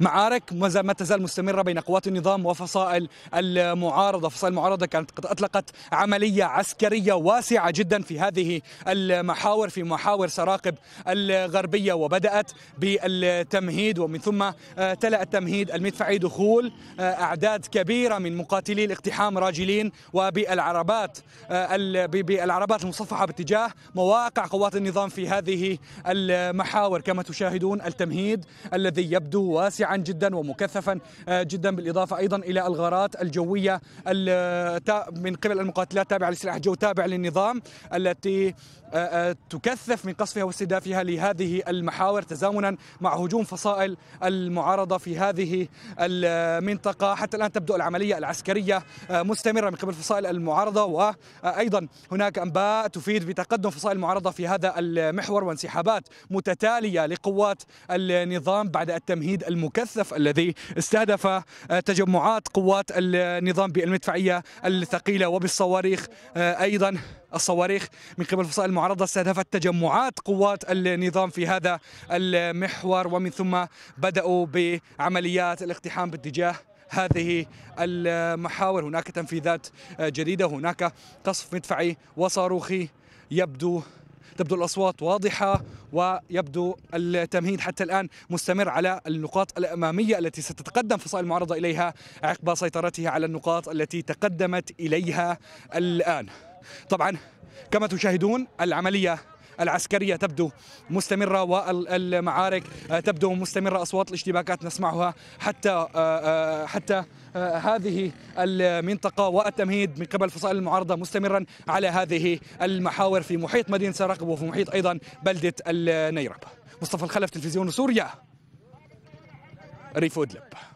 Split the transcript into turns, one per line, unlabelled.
معارك ما تزال مستمرة بين قوات النظام وفصائل المعارضة فصائل المعارضة كانت قد أطلقت عملية عسكرية واسعة جدا في هذه المحاور في محاور سراقب الغربية وبدأت بالتمهيد ومن ثم آه، تلأ التمهيد المدفعي دخول آه، أعداد كبيرة من مقاتلي الاقتحام راجلين وبالعربات آه، بالعربات المصفحة باتجاه مواقع قوات النظام في هذه المحاور كما تشاهدون التمهيد الذي يبدو واسعا جدا ومكثفا آه، جدا بالاضافه ايضا الى الغارات الجويه من قبل المقاتلات تابعه لسلاح الجو تابع للنظام التي آه، آه، تكثف من قصفها واستهدافها لهذه المحاور تزامنا مع هجوم فصائل المعارضه في هذه المنطقه حتى الان تبدو العمليه العسكريه مستمره من قبل فصائل المعارضه وايضا هناك انباء تفيد بتقدم فصائل المعارضه في هذا المحور وانسحابات متتاليه لقوات النظام بعد التمهيد المكثف المكثف الذي استهدف تجمعات قوات النظام بالمدفعية الثقيلة وبالصواريخ آه، أيضا الصواريخ من قبل فصائل المعارضة استهدفت تجمعات قوات النظام في هذا المحور ومن ثم بدأوا بعمليات الاقتحام باتجاه هذه المحاور هناك تنفيذات جديدة هناك قصف مدفعي وصاروخي يبدو تبدو الأصوات واضحة ويبدو التمهيد حتى الآن مستمر على النقاط الأمامية التي ستتقدم فصائل المعارضة إليها عقب سيطرتها على النقاط التي تقدمت إليها الآن طبعا كما تشاهدون العملية العسكرية تبدو مستمرة والمعارك تبدو مستمرة أصوات الاشتباكات نسمعها حتى آه، آه، حتى آه، هذه المنطقة والتمهيد من قبل فصائل المعارضة مستمرا على هذه المحاور في محيط مدينة سراقب وفي محيط أيضا بلدة النيرب مصطفى الخلف تلفزيون سوريا ريف أدلب